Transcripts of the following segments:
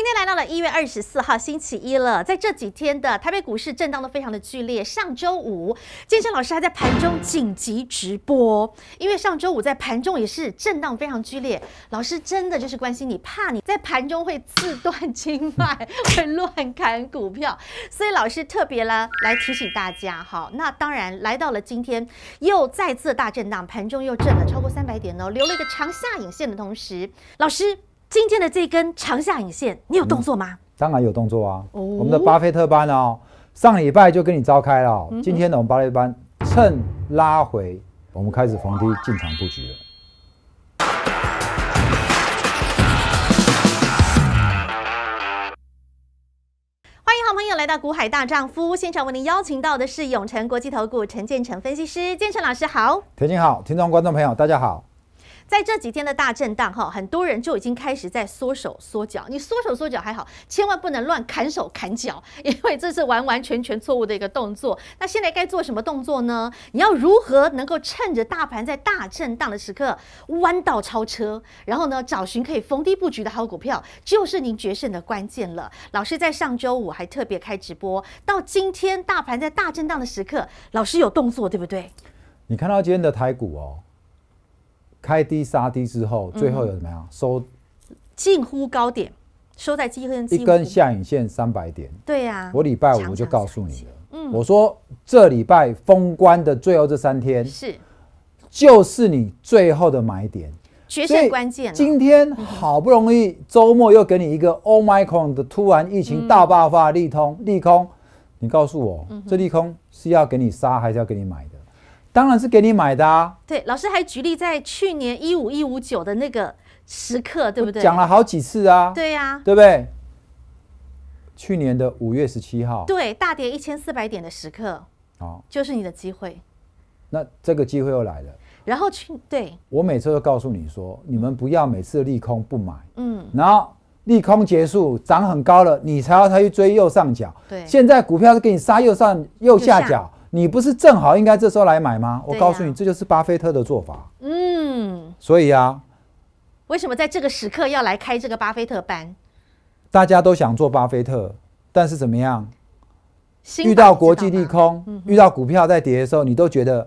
今天来到了一月二十四号星期一了，在这几天的台北股市震荡的非常的剧烈。上周五，健身老师还在盘中紧急直播，因为上周五在盘中也是震荡非常剧烈。老师真的就是关心你，怕你在盘中会自断经脉，会乱砍股票，所以老师特别呢来提醒大家哈。那当然来到了今天，又再次大震荡，盘中又震了超过三百点哦，留了一个长下影线的同时，老师。今天的这根长下影线，你有动作吗？当然有动作啊！我们的巴菲特班哦，上礼拜就跟你召开了。今天的我们巴菲特班趁拉回，我们开始逢低进场布局了。欢迎好朋友来到《股海大丈夫》，现场为您邀请到的是永成国际投顾陈建成分析师，建成老师好。田静好，听众观众朋友大家好。在这几天的大震荡哈，很多人就已经开始在缩手缩脚。你缩手缩脚还好，千万不能乱砍手砍脚，因为这是完完全全错误的一个动作。那现在该做什么动作呢？你要如何能够趁着大盘在大震荡的时刻弯道超车，然后呢找寻可以逢低布局的好股票，就是您决胜的关键了。老师在上周五还特别开直播，到今天大盘在大震荡的时刻，老师有动作，对不对？你看到今天的台股哦。开低杀低之后，最后有怎么样收？近乎高点，收在积分，一根下影线三百点。对呀，我礼拜五就告诉你了。嗯，我说这礼拜封关的最后这三天是，就是你最后的买点，决对关键。今天好不容易周末又给你一个 Oh my God 的突然疫情大爆发利空，利空，你告诉我，这利空是要给你杀还是要给你买的？当然是给你买的啊！对，老师还举例在去年一五一五九的那个时刻，对不对？讲了好几次啊！对呀，对不对？去年的五月十七号，对，大跌一千四百点的时刻，哦，就是你的机会。那这个机会又来了，然后去对，我每次都告诉你说，你们不要每次利空不买，嗯，然后利空结束涨很高了，你才要他去追右上角。对，现在股票是给你杀右上右下角。你不是正好应该这时候来买吗？我告诉你，这就是巴菲特的做法。嗯。所以啊，为什么在这个时刻要来开这个巴菲特班？大家都想做巴菲特，但是怎么样？遇到国际利空，遇到股票在跌的时候，你都觉得，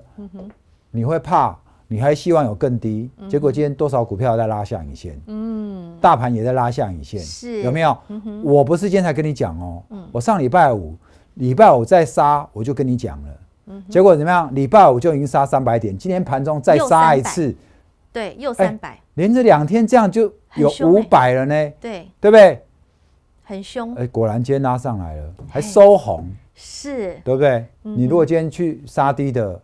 你会怕，你还希望有更低。结果今天多少股票在拉下影线？嗯。大盘也在拉下影线，是有没有？我不是今天才跟你讲哦，我上礼拜五。礼拜五再杀，我就跟你讲了。嗯，结果怎么样？礼拜五就已经杀三百点，今天盘中再杀一次，对，又三百，连着两天这样就有五百了呢。对，对不对？很凶。哎，果然今天拉上来了，还收红，是，对不对？你如果今天去杀低的，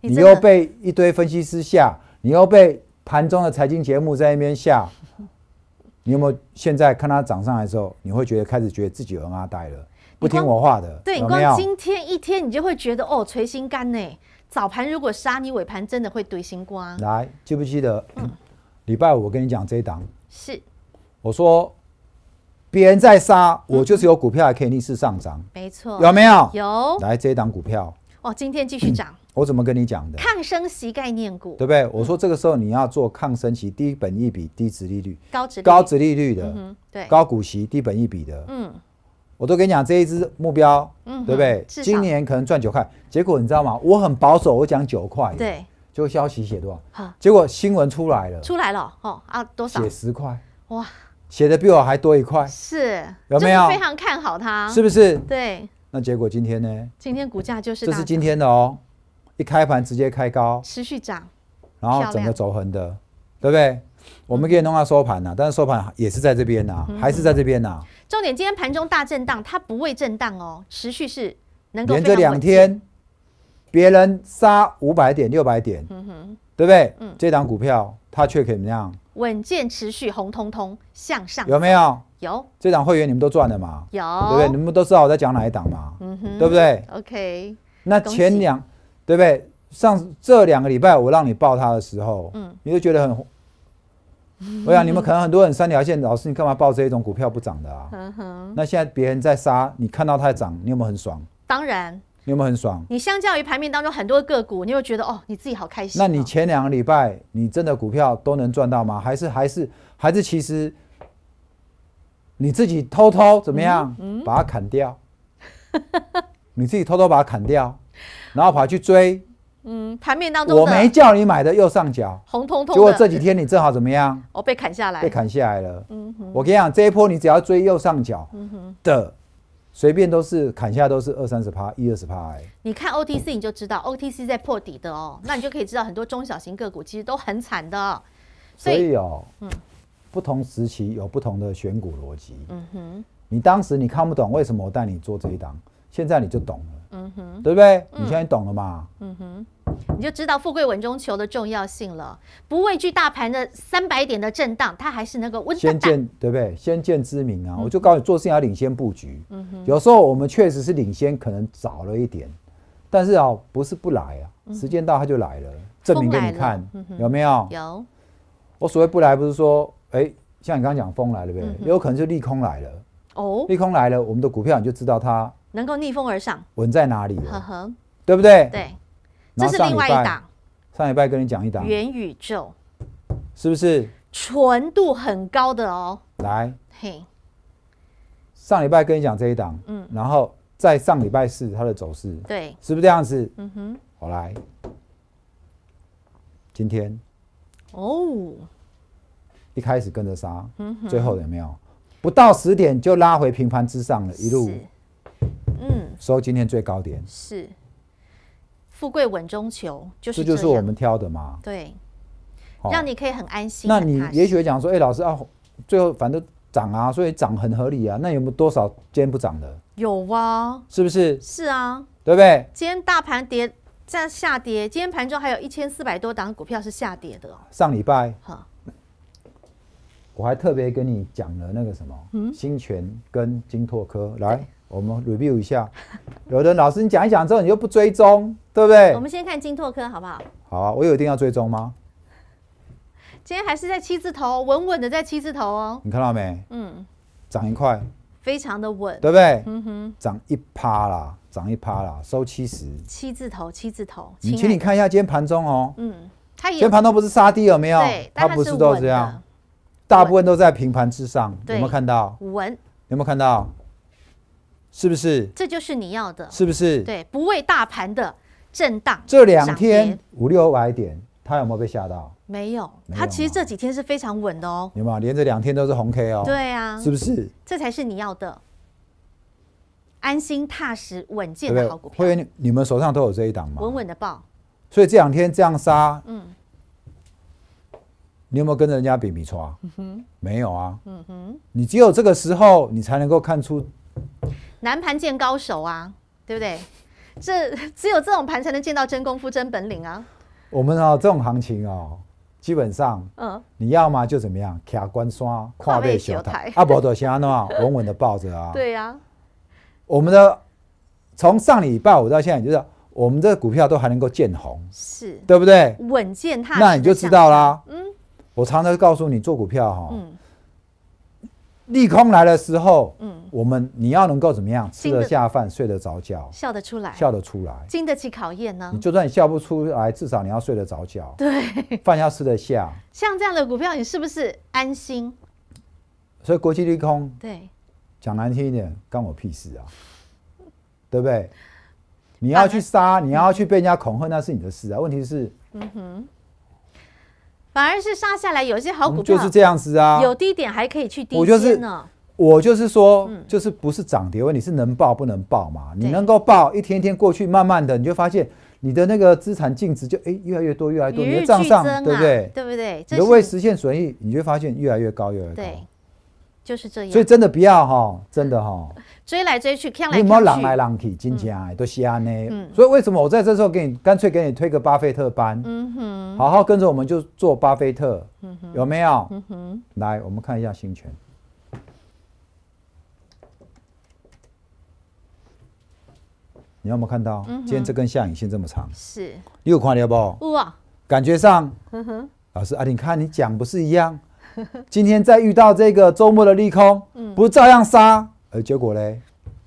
你又被一堆分析师吓，你又被盘中的财经节目在那边吓，你有没有？现在看它涨上来的时候，你会觉得开始觉得自己很阿呆了。不听我话的，对，你光今天一天，你就会觉得哦，垂心肝呢。早盘如果杀你，尾盘真的会堆心肝。来，记不记得？嗯，礼拜五我跟你讲这一档，是，我说别人在杀，我就是有股票还可以逆势上涨。没错，有没有？有。来，这一档股票，哦，今天继续涨。我怎么跟你讲的？抗生息概念股，对不对？我说这个时候你要做抗生息，低本益比、低值利率、高值高值利率的，对，高股息、低本益比的，嗯。我都跟你讲，这一只目标，嗯，对不对？今年可能赚九块，结果你知道吗？我很保守，我讲九块，对，结果消息写多少？好，结果新闻出来了，出来了，哦啊多少？写十块，哇，写的比我还多一块，是有没有？非常看好它，是不是？对，那结果今天呢？今天股价就是，这是今天的哦，一开盘直接开高，持续涨，然后整个走横的，对不对？我们可以弄到收盘了，但是收盘也是在这边呐，还是在这边呐。重点今天盘中大震荡，它不为震荡哦，持续是能够连着两天，别人杀五百点、六百点，对不对？嗯，这档股票它却可以怎么样？稳健持续红彤彤向上，有没有？有。这档会员你们都赚了嘛？有，对不对？你们都知道我在讲哪一档嘛？嗯哼，对不对？OK。那前两对不对？上这两个礼拜我让你报它的时候，嗯，你就觉得很。我想你们可能很多人三条线，老师，你干嘛抱这一种股票不涨的啊？那现在别人在杀，你看到它涨，你有没有很爽？当然。你有没有很爽？你相较于盘面当中很多个股，你会觉得哦，你自己好开心。那你前两个礼拜你真的股票都能赚到吗？还是还是还是其实你自己偷偷怎么样把它砍掉？你自己偷偷把它砍掉，然后跑去追。嗯，盘面当中我没叫你买的右上角红彤彤，结果这几天你正好怎么样？哦，被砍下来，被砍下来了。嗯哼，我跟你讲，这一波你只要追右上角，嗯哼的，随便都是砍下都是二三十趴，一二十趴。哎，你看 OTC 你就知道 OTC 在破底的哦，那你就可以知道很多中小型个股其实都很惨的。所以哦，嗯，不同时期有不同的选股逻辑。嗯哼，你当时你看不懂为什么我带你做这一档，现在你就懂了。嗯哼，对不对？你现在懂了嘛？嗯哼。你就知道富贵稳中求的重要性了。不畏惧大盘的三百点的震荡，它还是那个温。先见对不对？先见之明啊！我就告诉你，做生要领先布局。有时候我们确实是领先，可能早了一点，但是啊，不是不来啊，时间到他就来了，证明给你看有没有？有。我所谓不来，不是说哎，像你刚刚讲风来了，呗，有可能就利空来了哦，利空来了，我们的股票你就知道它能够逆风而上，稳在哪里？呵呵，对不对？对。这是另外一档，上礼拜跟你讲一档元宇宙，是不是纯度很高的哦？来，嘿，上礼拜跟你讲这一档，嗯，然后在上礼拜四它的走势，对，是不是这样子？嗯哼，我来，今天，哦，一开始跟着杀，嗯最后有没有不到十点就拉回平盘之上了一路，嗯，收今天最高点是。富贵稳中求，就是这就是我们挑的嘛。对，让你可以很安心。那你也许讲说，哎，老师啊，最后反正涨啊，所以涨很合理啊。那有没有多少今天不涨的？有哇，是不是？是啊，对不对？今天大盘跌，在下跌。今天盘中还有一千四百多档股票是下跌的。上礼拜哈，我还特别跟你讲了那个什么，嗯，新泉跟金拓科，来，我们 review 一下。有的老师你讲一讲之后，你又不追踪。对不对？我们先看金拓科好不好？好啊，我有一定要追踪吗？今天还是在七字头，稳稳的在七字头哦。你看到没？嗯，涨一块，非常的稳，对不对？嗯哼，涨一趴啦，涨一趴啦，收七十。七字头，七字头。你请你看一下今天盘中哦。嗯，它也今天盘中不是杀低有没有？对，它不是都这样，大部分都在平盘之上。有没有看到？稳。有没有看到？是不是？这就是你要的，是不是？对，不为大盘的。震荡这两天五六百点，他有没有被吓到？没有，他其实这几天是非常稳的哦。有没有连着两天都是红 K 哦？对啊，是不是？这才是你要的安心、踏实、稳健的好股票。会员，你们手上都有这一档吗？稳稳的报。所以这两天这样杀，嗯，你有没有跟人家比比错啊？没有啊。嗯哼，你只有这个时候，你才能够看出南盘见高手啊，对不对？这 只有这种盘才能见到真功夫、真本领啊！我们啊，这种行情啊，基本上，嗯，你要嘛就怎么样，卡关刷，跨背小台，阿宝多香啊，稳稳的抱着啊，对呀。我们的从上礼拜五到现在，就是我们这股票都还能够见红，是对不对？稳健，那你就知道啦。嗯，我常常告诉你做股票哈。利空来的时候，嗯，我们你要能够怎么样？吃得下饭，睡得着觉，笑得出来，笑得出来，经得起考验呢。你就算你笑不出来，至少你要睡得着觉，对，饭要吃得下。像这样的股票，你是不是安心？所以国际利空，对，讲难听一点，干我屁事啊，对不对？你要去杀，你要去被人家恐吓，那是你的事啊。问题是，嗯哼。反而是杀下来，有一些好股票就是这样子啊，有低点还可以去低就是我就是说，就是不是涨跌问题，是能报不能报嘛？你能够报，一天天过去，慢慢的你就发现你的那个资产净值就哎越来越多，越来越多，你的账上对不对？对不对？你为实现损益，你就发现越来越高，越来越高。就是这样，所以真的不要哈，真的哈，追来追去，看来你摸狼来狼去，真价都是瞎呢。所以为什么我在这时候给你，干脆给你推个巴菲特班，嗯哼，好好跟着我们就做巴菲特，嗯哼，有没有？嗯哼。来，我们看一下新权，你有没有看到，今天这根下影线这么长，是你有看到不？哇，感觉上，嗯哼，老师啊，你看你讲不是一样？今天再遇到这个周末的利空，嗯，不照样杀？而结果嘞，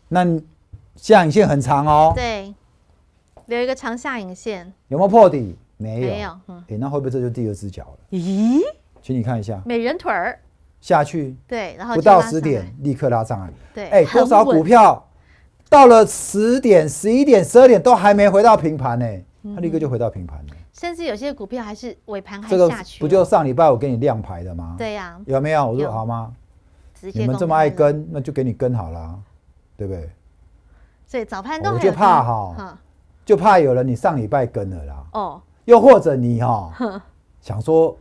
那下影线很长哦。对，留一个长下影线。有没有破底？没有，没有。那会不会这就第二只脚了？咦，请你看一下，美人腿儿下去。对，然后不到十点立刻拉上来。对，哎，多少股票到了十点、十一点、十二点都还没回到平盘呢，它立刻就回到平盘了。甚至有些股票还是尾盘还下去，不就上礼拜我给你亮牌的吗？对呀，有没有？我说，好吗？你们这么爱跟，那就给你跟好了，对不对？所以早盘我就怕哈，就怕有人你上礼拜跟了啦。哦，又或者你哈想说，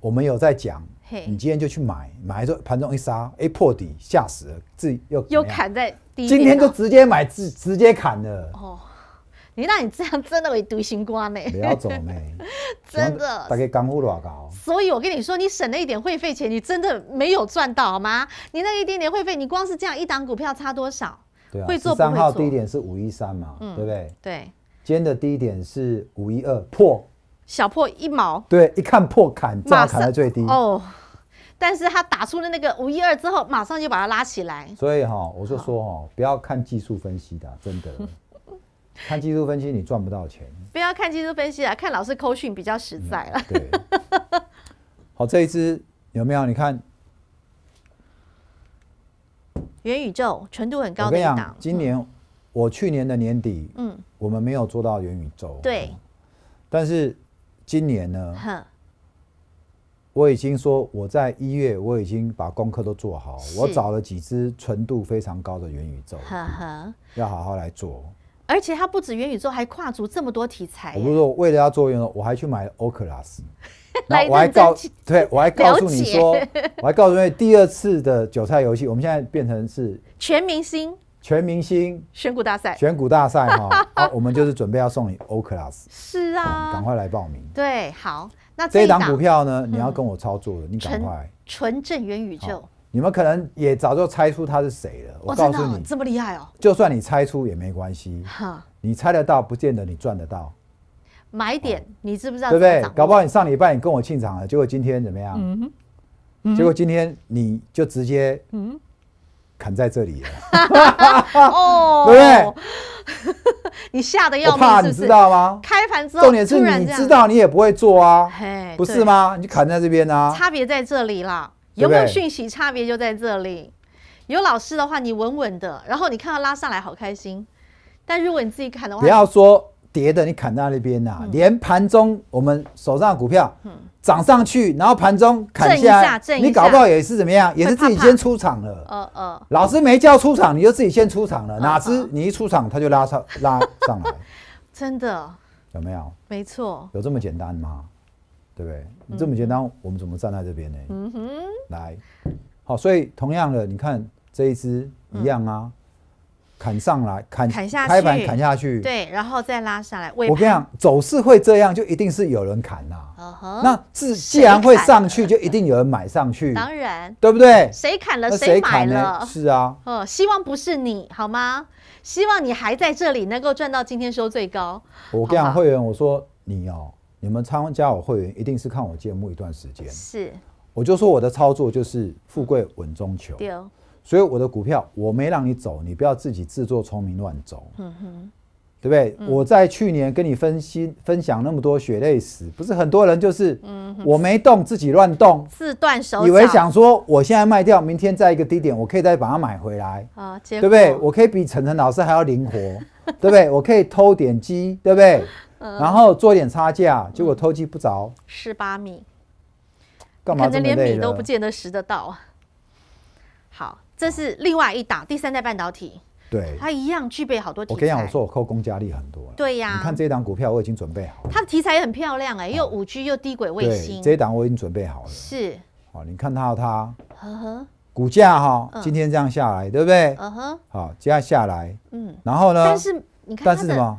我们有在讲，你今天就去买，买就盘中一杀，哎，破底吓死了，自己又又砍在今天就直接买，直直接砍了。哦。你那你这样真的会独行光呢？不要走呢，真的。大概功夫多高？所以我跟你说，你省了一点会费钱，你真的没有赚到好吗？你那一点点会费，你光是这样一档股票差多少？对啊，三号低点是五一三嘛，对不对？对。今天的低点是五一二，破小破一毛。对，一看破坎，炸砍卡在最低。哦。但是他打出了那个五一二之后，马上就把它拉起来。所以哈，我就说哈，不要看技术分析的，真的。看技术分析，你赚不到钱。不要看技术分析啊，看老师口讯比较实在了。对，好，这一支有没有？你看元宇宙纯度很高的。我跟今年我去年的年底，嗯，我们没有做到元宇宙。对。但是今年呢？哼。我已经说我在一月，我已经把功课都做好。我找了几只纯度非常高的元宇宙，呵呵，要好好来做。而且它不止元宇宙，还跨足这么多题材。我不是为了要做元宇宙，我还去买欧 u s 那我还告，对，我还告诉你说，我还告诉你第二次的韭菜游戏，我们现在变成是全明星、全明星选股大赛、选股大赛哈，好，我们就是准备要送你 O Class，是啊，赶快来报名。对，好，那这一档股票呢，你要跟我操作的，你赶快纯正元宇宙。你们可能也早就猜出他是谁了。我告诉你，这么厉害哦！就算你猜出也没关系。哈！你猜得到，不见得你赚得到。买点，你知不知道？对不对？搞不好你上礼拜你跟我进场了，结果今天怎么样？嗯哼。结果今天你就直接嗯，砍在这里了。哦，对不对？你吓得要命，你知道吗？开盘之后重点是你知道你也不会做啊，嘿，不是吗？你就砍在这边啊。差别在这里了。有没有讯息差别就在这里？有老师的话，你稳稳的，然后你看到拉上来，好开心。但如果你自己砍的话，不要说跌的，你砍在那边呐。连盘中我们手上的股票涨上去，然后盘中砍下，你搞不好也是怎么样，也是自己先出场了。呃呃，老师没叫出场，你就自己先出场了。哪知你一出场，他就拉上拉上来，真的有没有？没错，有这么简单吗？对不对？这么简单，我们怎么站在这边呢？嗯哼。来，好，所以同样的，你看这一支一样啊，砍上来，砍砍下去，砍下去，对，然后再拉上来。我跟你讲，走势会这样，就一定是有人砍啦。那自既然会上去，就一定有人买上去。当然。对不对？谁砍了，谁买了。是啊。哦，希望不是你，好吗？希望你还在这里，能够赚到今天收最高。我跟你讲，会员，我说你哦。你们参加我会员，一定是看我节目一段时间。是，我就说我的操作就是富贵稳中求。所以我的股票我没让你走，你不要自己自作聪明乱走。嗯哼，对不对？我在去年跟你分析分享那么多血泪史，不是很多人就是，嗯，我没动自己乱动，自断手以为想说我现在卖掉，明天在一个低点我可以再把它买回来啊？对不对？我可以比晨晨老师还要灵活，对不对？我可以偷点鸡，对不对？然后做点差价，结果偷鸡不着。十八米，干嘛这么可能连米都不见得拾得到。好，这是另外一档，第三代半导体。对，它一样具备好多我跟你讲，我说我扣工加利很多。对呀，你看这一档股票，我已经准备好了。它的题材也很漂亮哎，又五 G 又低轨卫星。这一档我已经准备好了。是，好，你看它它，呵呵。股价哈，今天这样下来，对不对？嗯哼。好，这样下来，嗯，然后呢？但是你看，但是什么？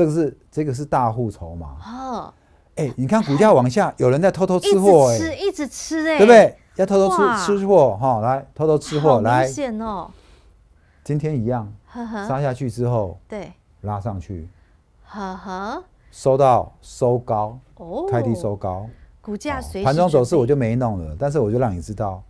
这个是这个是大户筹码哦，哎，你看股价往下，有人在偷偷吃货，哎，一直吃，哎，对不对？要偷偷吃吃货哈，来偷偷吃货，来，今天一样，杀下去之后，对，拉上去，呵呵，收到收高，哦，台低收高，股价随盘中走势，我就没弄了，但是我就让你知道，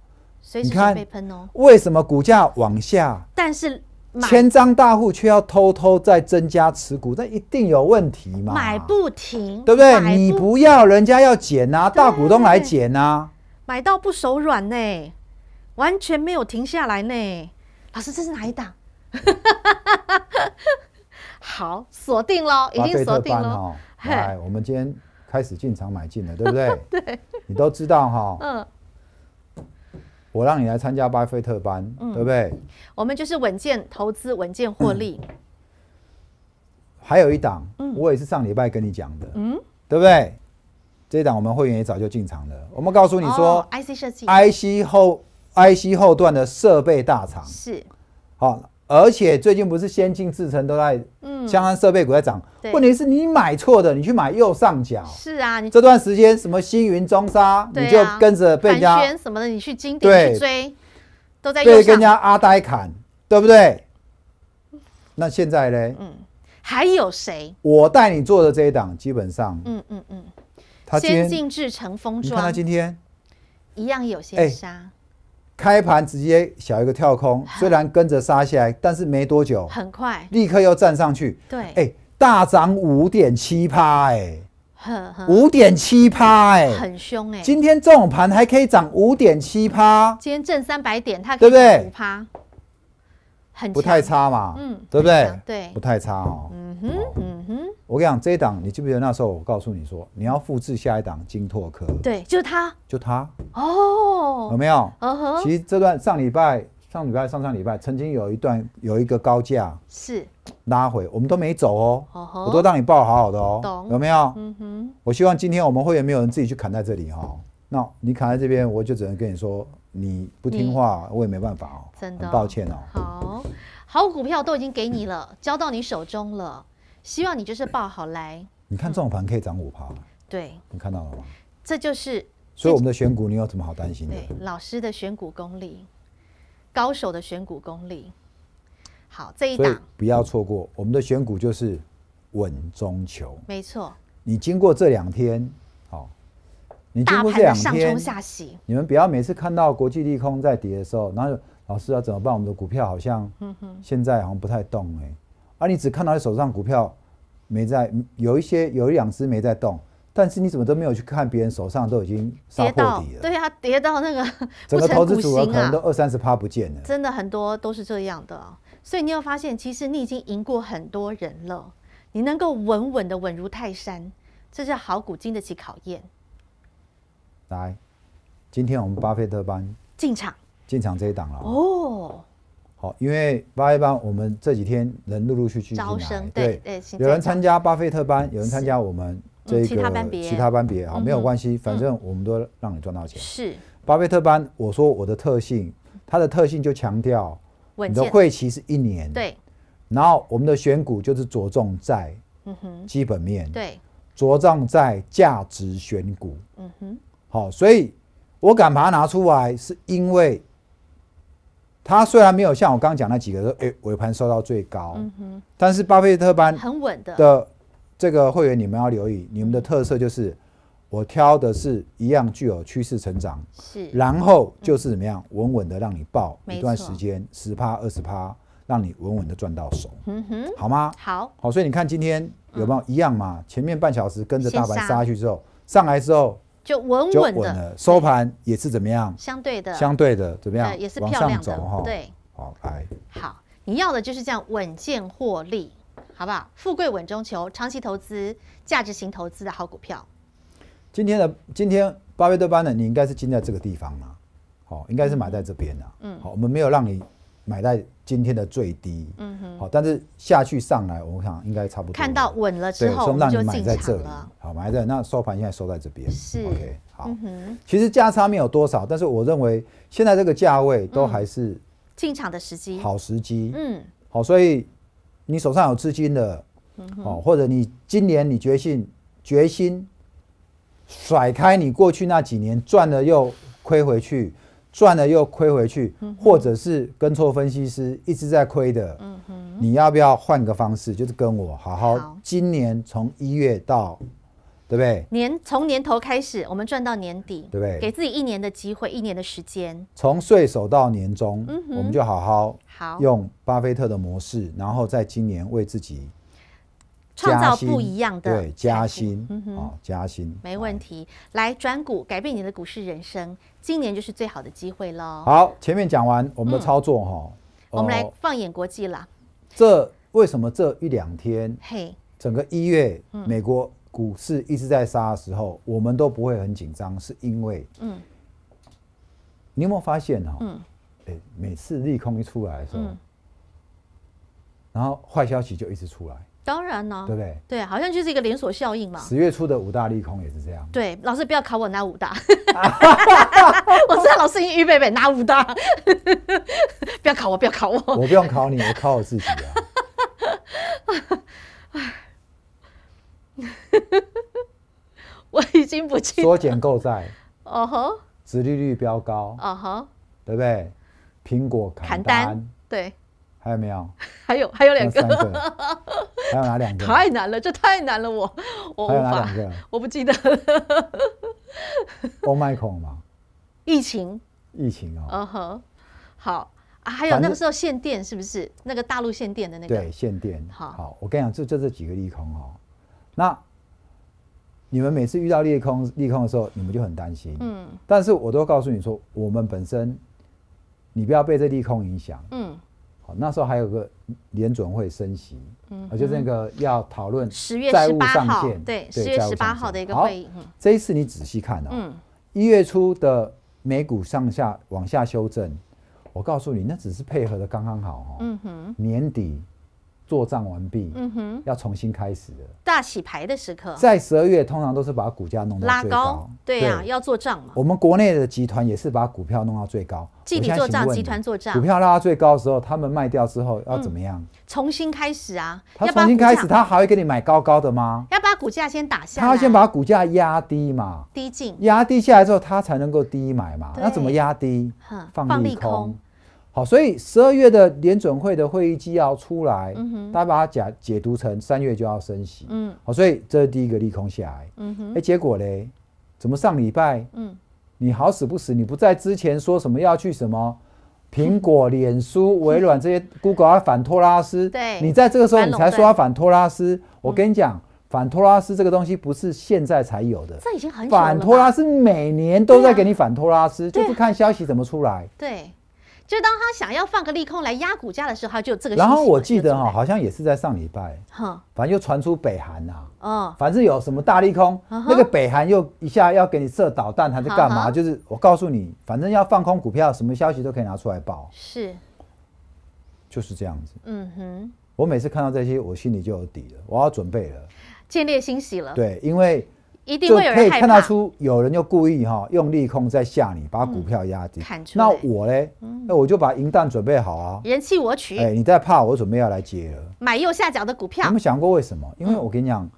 你看被喷哦，为什么股价往下？但是。千张大户却要偷偷再增加持股，这一定有问题嘛？买不停，对不对？你不要，人家要减啊，大股东来减啊，买到不手软呢，完全没有停下来呢。老师，这是哪一档？好，锁定喽，已经锁定喽。来，我们今天开始进场买进了，对不对？对，你都知道哈。嗯。我让你来参加巴菲特班，对不对？我们就是稳健投资，稳健获利。还有一档，我也是上礼拜跟你讲的，嗯，对不对？这一档我们会员也早就进场了。我们告诉你说，IC 设计，IC 后，IC 后段的设备大厂是好。而且最近不是先进制成都在，嗯，相关设备股在涨。问题是，你买错的，你去买右上角。是啊，你这段时间什么星云、中沙，你就跟着被人家什么的，你去金典去追，都在被人家阿呆砍，对不对？那现在呢？嗯，还有谁？我带你做的这一档，基本上，嗯嗯嗯，他先进制成封装，你看他今天一样有先杀。开盘直接小一个跳空，虽然跟着杀下来，但是没多久很快立刻又站上去。对，哎，大涨五点七趴，哎，五点七趴，哎，很凶，哎，今天这种盘还可以涨五点七趴，今天正三百点，它可以对？五趴，很不太差嘛，嗯，对不对？对，不太差哦。嗯哼，嗯。我跟你讲，这档你记不记得那时候我告诉你说，你要复制下一档金拓科？对，就是它，就它哦。有没有？嗯哼。其实这段上礼拜、上礼拜、上上礼拜，曾经有一段有一个高价，是拉回，我们都没走哦。我都让你报好好的哦。有没有？嗯哼。我希望今天我们会员没有人自己去砍在这里哈。那你砍在这边，我就只能跟你说，你不听话，我也没办法哦。真的？抱歉哦。好好股票都已经给你了，交到你手中了。希望你就是抱好来。你看这种盘可以涨五趴，对，你看到了吗？这就是所以我们的选股，你有什么好担心的？老师的选股功力，高手的选股功力。好，这一档不要错过。我们的选股就是稳中求，没错。你经过这两天，好，你经过这两天，你们不要每次看到国际利空在跌的时候，然后老师要怎么办？我们的股票好像，现在好像不太动哎。而你只看到你手上股票没在，有一些有一两只没在动，但是你怎么都没有去看别人手上都已经跌到，对啊，跌到那个 整个投资组合可能都二三十趴不见了。真的很多都是这样的，所以你有发现，其实你已经赢过很多人了，你能够稳稳的稳如泰山，这叫好股经得起考验。来，今天我们巴菲特班进场进场这一档了哦。好，因为八月班我们这几天人陆陆续续招生，对，有人参加巴菲特班，有人参加我们这个其他班别，其他班别没有关系，反正我们都让你赚到钱。是巴菲特班，我说我的特性，它的特性就强调你的会期是一年，对，然后我们的选股就是着重在嗯哼基本面，对，着重在价值选股，嗯哼，好，所以我敢把它拿出来，是因为。它虽然没有像我刚刚讲那几个说，哎，尾盘收到最高，但是巴菲特班很稳的这个会员，你们要留意。你们的特色就是，我挑的是一样具有趋势成长，是，然后就是怎么样稳稳的让你报一段时间，十趴二十趴，让你稳稳的赚到手，嗯哼，好吗？好，好，所以你看今天有没有一样嘛？前面半小时跟着大盘杀去之后，上来之后。就稳稳的收盘也是怎么样？相对的，相对的怎么样？也是漂亮的，哈。对，好来。好，你要的就是这样稳健获利，好不好？富贵稳中求，长期投资、价值型投资的好股票。今天的今天巴菲特班的你应该是进在这个地方了，好，应该是买在这边了，嗯，好，我们没有让你。买在今天的最低，嗯哼，好，但是下去上来，我想应该差不多看到稳了之后就买在这里了，好，买在那收盘现在收在这边，是 OK，好，嗯其实价差没有多少，但是我认为现在这个价位都还是进场的时机，好时机，嗯，好，所以你手上有资金的，哦，或者你今年你决心决心甩开你过去那几年赚了又亏回去。赚了又亏回去，或者是跟错分析师一直在亏的，你要不要换个方式？就是跟我好好今年从一月到，对不对？年从年头开始，我们赚到年底，对不对？给自己一年的机会，一年的时间，从岁首到年终，嗯，我们就好好好用巴菲特的模式，然后在今年为自己。创造不一样的对加薪，哦，加薪没问题。来转股，改变你的股市人生，今年就是最好的机会喽。好，前面讲完我们的操作哈，我们来放眼国际了。这为什么这一两天，嘿，整个一月美国股市一直在杀的时候，我们都不会很紧张，是因为嗯，你有没有发现哈？嗯，对，每次利空一出来的时候，然后坏消息就一直出来。当然呢，对不对？对，好像就是一个连锁效应嘛。十月初的五大利空也是这样。对，老师不要考我那五大，我知道老师已经预备备哪五大，不要考我，不要考我。我不用考你，我考我自己啊。我已经不记得缩减购债，哦吼，殖利率飙高，哦吼，对不对？苹果砍单，对。还有没有？还有还有两个，还有哪两个？太难了，这太难了，我我无法。还有哪两个？我不记得。欧 o 空吗？疫情？疫情啊。嗯哼，好啊。还有那个时候限电是不是？那个大陆限电的那个？对，限电。好，好，我跟你讲，就就这几个利空哦。那你们每次遇到利空利空的时候，你们就很担心。嗯。但是我都告诉你说，我们本身，你不要被这利空影响。嗯。那时候还有个联准会升息，嗯，而且那个要讨论债务上限，对，十月十八号的一个会议。这一次你仔细看哦，一月初的美股上下往下修正，我告诉你，那只是配合的刚刚好，哈，嗯哼，年底。做账完毕，嗯哼，要重新开始了。大洗牌的时刻，在十二月通常都是把股价弄拉高。对呀，要做账嘛。我们国内的集团也是把股票弄到最高。记底做账，集团做账。股票拉到最高的时候，他们卖掉之后要怎么样？重新开始啊！他重新开始，他还会给你买高高的吗？要把股价先打下。他先把股价压低嘛。低进。压低下来之后，他才能够低买嘛。那怎么压低？放利空。好，所以十二月的联准会的会议纪要出来，嗯大家把它解解读成三月就要升息，嗯，好，所以这是第一个利空下来，嗯哼，哎，结果嘞，怎么上礼拜，嗯，你好死不死，你不在之前说什么要去什么苹果、脸书、微软这些 Google 啊反托拉斯，对，你在这个时候你才说反托拉斯，我跟你讲，反托拉斯这个东西不是现在才有的，这已经很反托拉斯每年都在给你反托拉斯，就不看消息怎么出来，对。就当他想要放个利空来压股价的时候，就这个。然后我记得哈，好像也是在上礼拜，哈，反正就传出北韩呐，哦，反正有什么大利空，那个北韩又一下要给你射导弹还是干嘛？就是我告诉你，反正要放空股票，什么消息都可以拿出来报。是，就是这样子。嗯哼，我每次看到这些，我心里就有底了，我要准备了，建立欣喜了。对，因为。一定就可以看得出，有人就故意哈用利空在吓你，把股票压低。那我呢？那我就把银弹准备好啊。人气我取。哎，你在怕我准备要来接了。买右下角的股票。有没想过为什么？因为我跟你讲，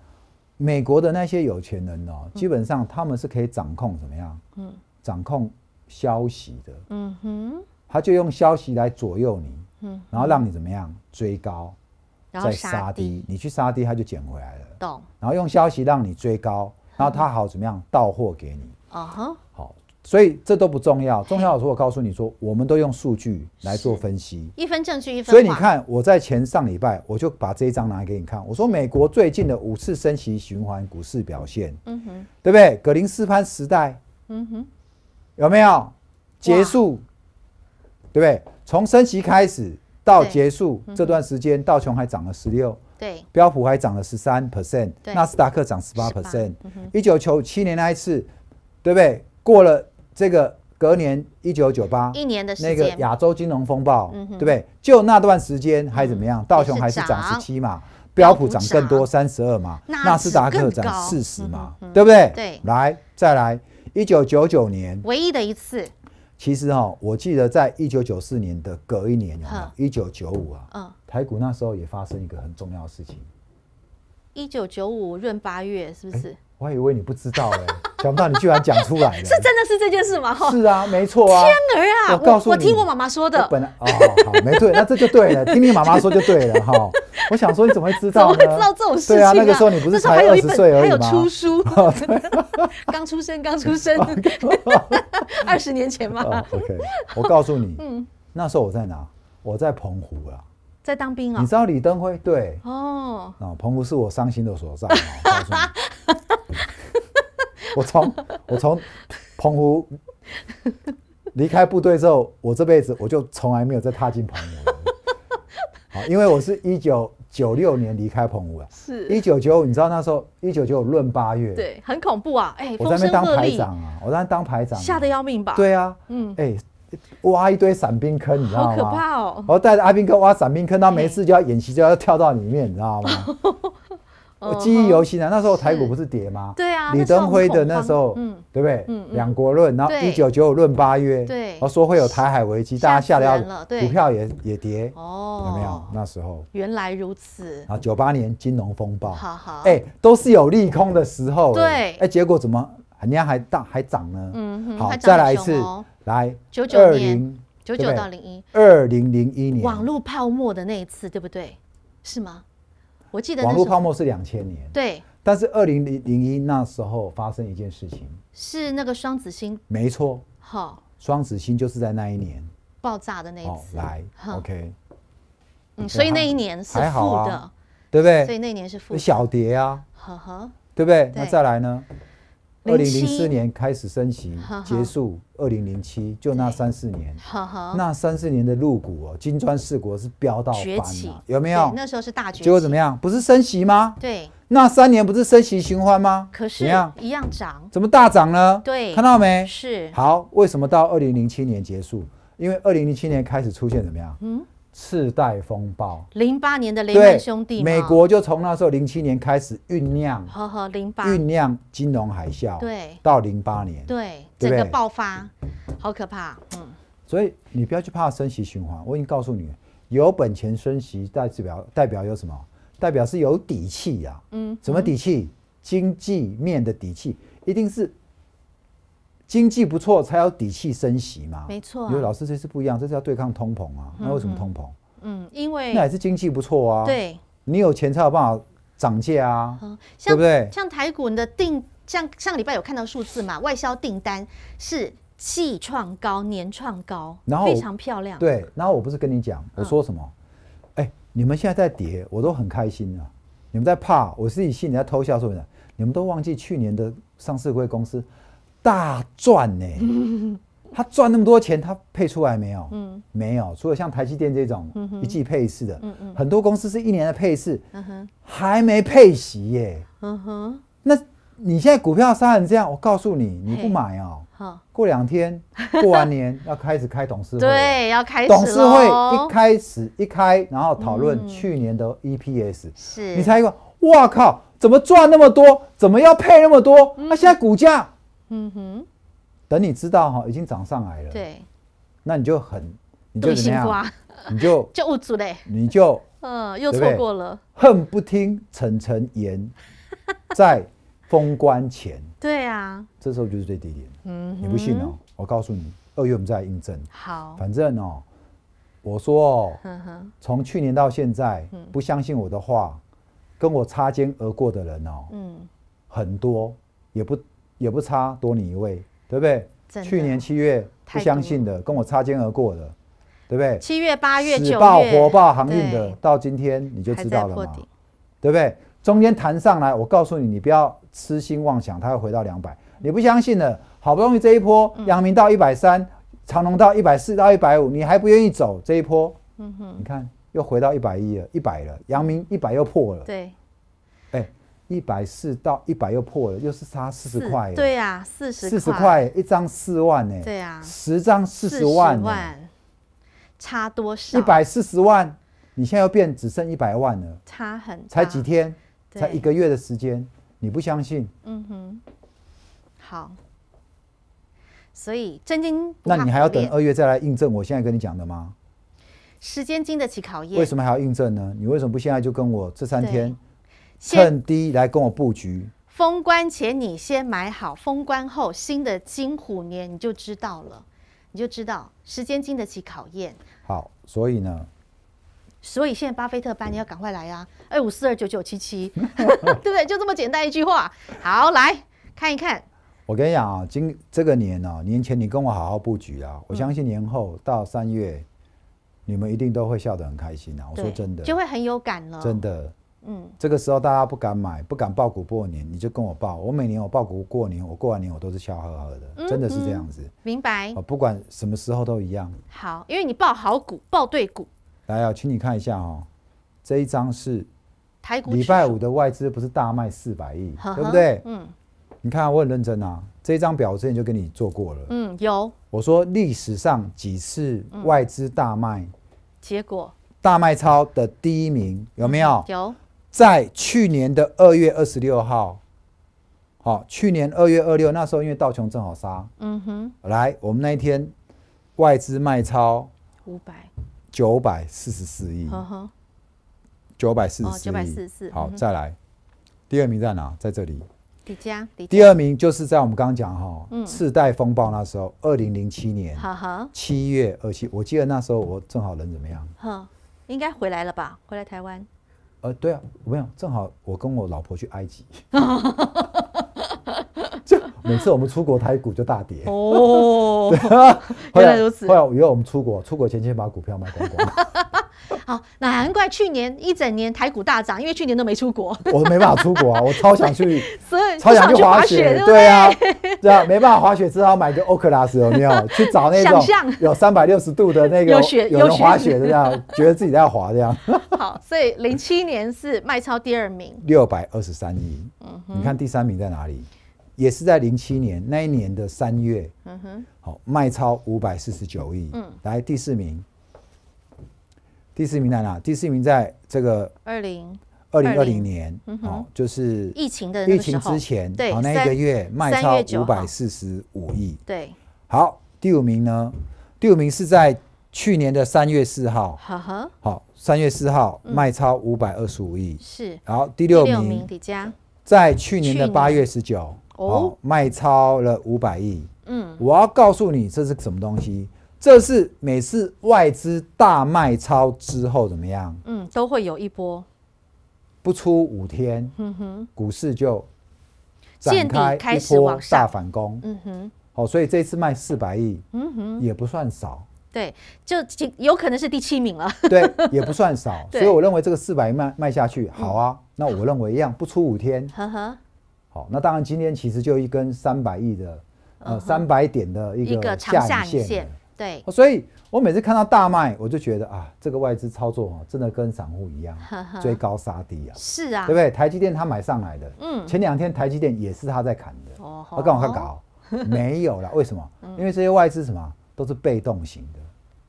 美国的那些有钱人呢，基本上他们是可以掌控怎么样？嗯，掌控消息的。嗯哼。他就用消息来左右你。嗯。然后让你怎么样追高，再杀低。你去杀低，他就捡回来了。懂。然后用消息让你追高。然后他好怎么样到货给你？哦哈，好，所以这都不重要，重要的是我告诉你说，我们都用数据来做分析，一分证据一分。所以你看，我在前上礼拜我就把这一张拿给你看，我说美国最近的五次升息循环股市表现，嗯哼，对不对？格林斯潘时代，嗯哼，有没有结束？对不对？从升息开始到结束这段时间，道琼还涨了十六。对，标普还涨了十三 percent，纳斯达克涨十八 percent。一九九七年那一次，对不对？过了这个隔年一九九八，一年的时间，那个亚洲金融风暴，对不对？就那段时间还怎么样？道琼还是涨十七嘛，标普涨更多三十二嘛，纳斯达克涨四十嘛，对不对？对，来再来一九九九年，唯一的一次。其实哈，我记得在一九九四年的隔一年啊，一九九五啊，嗯。台股那时候也发生一个很重要的事情，一九九五闰八月是不是？我还以为你不知道呢，想不到你居然讲出来了，是真的是这件事吗？是啊，没错啊，天儿啊，我告诉你，我听我妈妈说的。本来哦，好，没对，那这就对了，听听妈妈说就对了哈。我想说你怎么会知道呢？知道这种事情啊？那个时候你不是才二十岁而已吗？还有出书，刚出生，刚出生，二十年前嘛。OK，我告诉你，嗯，那时候我在哪？我在澎湖啊。在当兵啊？你知道李登辉对哦啊，澎湖是我伤心的所在。我从我从澎湖离开部队之后，我这辈子我就从来没有再踏进澎湖。好，因为我是一九九六年离开澎湖的。是一九九五，你知道那时候一九九五闰八月，对，很恐怖啊！哎，我在那当排长啊，我在那当排长，吓得要命吧？对啊，嗯，哎。挖一堆伞兵坑，你知道吗？好可怕哦！我带着阿兵哥挖伞兵坑，他没事就要演习，就要跳到里面，你知道吗？我 记忆犹新啊！那时候台股不是跌吗？对啊，李登辉的那时候，嗯，对不对？嗯两国论，然后一九九五论八月，对，然后说会有台海危机，大家吓得要股票也也跌哦，有没有？那时候原来如此啊！九八年金融风暴，好好，哎，都是有利空的时候，对，哎，结果怎么人家还大还涨呢？嗯嗯，再来一次，来，九九年，九九到零一，二零零一年，网络泡沫的那一次，对不对？是吗？我记得网络泡沫是两千年，对。但是二零零零一那时候发生一件事情，是那个双子星，没错。好，双子星就是在那一年爆炸的那一次。来，OK。嗯，所以那一年是负的，对不对？所以那年是负小蝶啊，呵呵，对不对？那再来呢？二零零四年开始升息，结束二零零七，就那三四年，那三四年的入股哦，金砖四国是飙到，有没有？那时候是大崛结果怎么样？不是升息吗？对，那三年不是升息循环吗？可是怎么样？一样涨。怎么大涨呢？对，看到没？是。好，为什么到二零零七年结束？因为二零零七年开始出现怎么样？嗯。次贷风暴，零八年的雷曼兄弟，美国就从那时候零七年开始酝酿，呵呵，零八酝酿金融海啸，对，到零八年，对，整个爆发好可怕，嗯。所以你不要去怕升息循环，我已经告诉你，有本钱升息，代表代表有什么？代表是有底气呀，嗯，什么底气？经济面的底气，一定是。经济不错，才有底气升息嘛。没错，因为老师这次不一样，这是要对抗通膨啊。那为什么通膨？嗯，因为那也是经济不错啊。对，你有钱才有办法涨价啊。像对不对？像台股，你的订像上礼拜有看到数字嘛？外销订单是季创高、年创高，然非常漂亮。对，然后我不是跟你讲，我说什么？哎，你们现在在跌，我都很开心啊。你们在怕，我自己心里在偷笑是不是？你们都忘记去年的上市柜公司。大赚呢！他赚那么多钱，他配出来没有？嗯，没有。除了像台积电这种一季配一次的，嗯嗯，很多公司是一年的配一次，嗯还没配息耶，嗯哼。那你现在股票杀成这样，我告诉你，你不买哦。好，过两天过完年 要开始开董事会，对，要开董事会。一开始一开，然后讨论去年的 EPS，是。你猜一个？哇靠，怎么赚那么多？怎么要配那么多？那现在股价？嗯哼，等你知道哈，已经涨上来了。对，那你就很，你就怎么样？你就 就捂住嘞。你就嗯，又错过了。恨不听层层言，在封关前。对啊，这时候就是最低点。嗯你不信哦？我告诉你，二月我们再印证。好，反正哦，我说哦，从去年到现在，不相信我的话，跟我擦肩而过的人哦，嗯，很多也不。也不差，多你一位，对不对？去年七月不相信的，跟我擦肩而过的，对不对？七月、八月、九月火爆活航运的，到今天你就知道了嘛，对不对？中间弹上来，我告诉你，你不要痴心妄想，它会回到两百。你不相信的，好不容易这一波，阳明到一百三，长隆到一百四到一百五，你还不愿意走这一波？嗯哼，你看又回到一百一了，一百了，阳明一百又破了。对。一百四到一百又破了，又是差四十块。对呀，四十。四十块一张四万呢？对呀，十张四十万万。差多少？一百四十万，你现在又变只剩一百万了。差很，才几天？才一个月的时间，你不相信？嗯哼，好。所以真金，那你还要等二月再来印证我现在跟你讲的吗？时间经得起考验。为什么还要印证呢？你为什么不现在就跟我这三天？趁低来跟我布局，封关前你先买好，封关后新的金虎年你就知道了，你就知道时间经得起考验。好，所以呢？所以现在巴菲特班你要赶快来啊，二五四二九九七七，对不对？就这么简单一句话。好，来看一看。我跟你讲啊，今这个年啊，年前你跟我好好布局啊，我相信年后到三月，你们一定都会笑得很开心啊。我说真的，就会很有感了，真的。嗯，这个时候大家不敢买，不敢报股过年，你就跟我报。我每年我报股过年，我过完年我都是笑呵呵的，真的是这样子。明白。哦，不管什么时候都一样。好，因为你报好股，报对股。来啊，请你看一下哦，这一张是，台股礼拜五的外资不是大卖四百亿，对不对？嗯。你看，我很认真啊。这一张表之前就跟你做过了。嗯，有。我说历史上几次外资大卖，结果大卖超的第一名有没有？有。在去年的二月二十六号，好，去年二月二六，那时候因为道琼正好杀，嗯哼，来，我们那一天外资卖超五百九百四十四亿，九百四十四，九百四十四，好，再来，第二名在哪？在这里，第二名就是在我们刚刚讲哈次贷风暴那时候，二零零七年，七月二七，我记得那时候我正好人怎么样？哼，应该回来了吧？回来台湾。呃，对啊，没有，正好我跟我老婆去埃及。就每次我们出国台股就大跌哦，原来如此。后来以后我们出国，出国前先把股票卖光光。好，那难怪去年一整年台股大涨，因为去年都没出国，我没办法出国啊，我超想去，所以超想去滑雪，对啊，对？对啊，没办法滑雪，只好买个 u l u s 有没有？去找那种有三百六十度的那个有雪有滑雪的这样，觉得自己在滑这样。好，所以零七年是卖超第二名，六百二十三亿。嗯，你看第三名在哪里？也是在零七年那一年的三月，嗯哼，好卖超五百四十九亿，嗯，来第四名。第四名在哪？第四名在这个二零二零二零年，好就是疫情的疫情之前，对好、那一个月卖超五百四十五亿。对，好第五名呢？第五名是在去年的三月四号，好三月四号卖超五百二十五亿。是，好第六名李佳在去年的八月十九。哦，卖超了五百亿。嗯，我要告诉你这是什么东西？这是每次外资大卖超之后怎么样？嗯，都会有一波，不出五天，嗯哼，股市就见底，开始往上反攻。嗯哼，哦，所以这次卖四百亿，嗯哼，也不算少。对，就有可能是第七名了。对，也不算少。所以我认为这个四百亿卖卖下去，好啊。那我认为一样不出五天，呵呵。好，那当然，今天其实就一根三百亿的，呃，三百点的一个下下影线，对。所以我每次看到大卖，我就觉得啊，这个外资操作哦，真的跟散户一样，追高杀低啊。是啊，对不对？台积电他买上来的，嗯，前两天台积电也是他在砍的，哦，他我他搞，没有了。为什么？因为这些外资什么都是被动型的，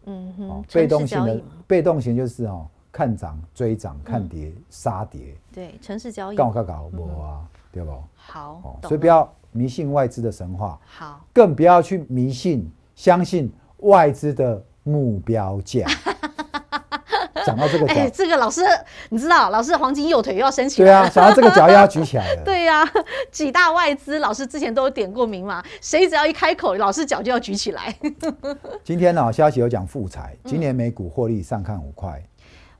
嗯，被动型的，被动型就是哦，看涨追涨，看跌杀跌，对，城市交易，我搞搞，我啊，对不？好，所以不要迷信外资的神话。好，更不要去迷信、相信外资的目标价。讲到这个，哎，这个老师，你知道，老师黄金右腿又要伸起，对啊，想到这个脚要举起来了，对呀，几大外资，老师之前都有点过名嘛，谁只要一开口，老师脚就要举起来。今天呢，消息有讲富财，今年美股获利上看五块。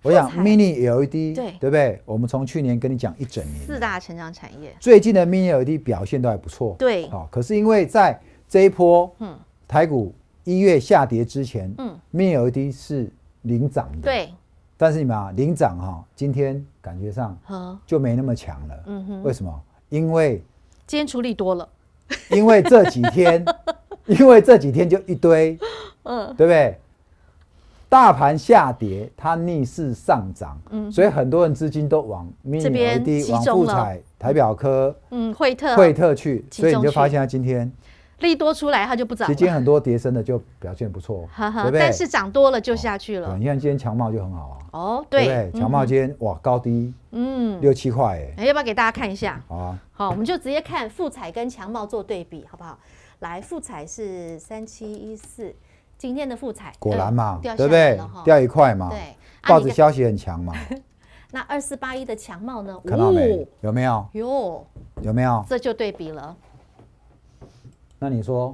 我想 Mini LED 对，对不对？我们从去年跟你讲一整年四大成长产业，最近的 Mini LED 表现都还不错。对，好，可是因为在这一波，嗯，台股一月下跌之前，嗯，Mini LED 是领涨的。对，但是你们啊，领涨哈，今天感觉上就没那么强了。嗯哼，为什么？因为今天处理多了。因为这几天，因为这几天就一堆，嗯，对不对？大盘下跌，它逆势上涨，所以很多人资金都往这边往富彩、台表科，嗯，惠特，惠特去，所以你就发现今天利多出来，它就不涨。今天很多叠升的就表现不错，对不对？但是涨多了就下去了。你看今天强茂就很好啊。哦，对，强茂今天哇，高低嗯，六七块哎，要不要给大家看一下？好啊。好，我们就直接看富彩跟强茂做对比，好不好？来，富彩是三七一四。今天的复彩果然嘛，对不对？掉一块嘛。对，报纸消息很强嘛。那二四八一的强貌呢？看到没？有没有？哟，有没有？这就对比了。那你说，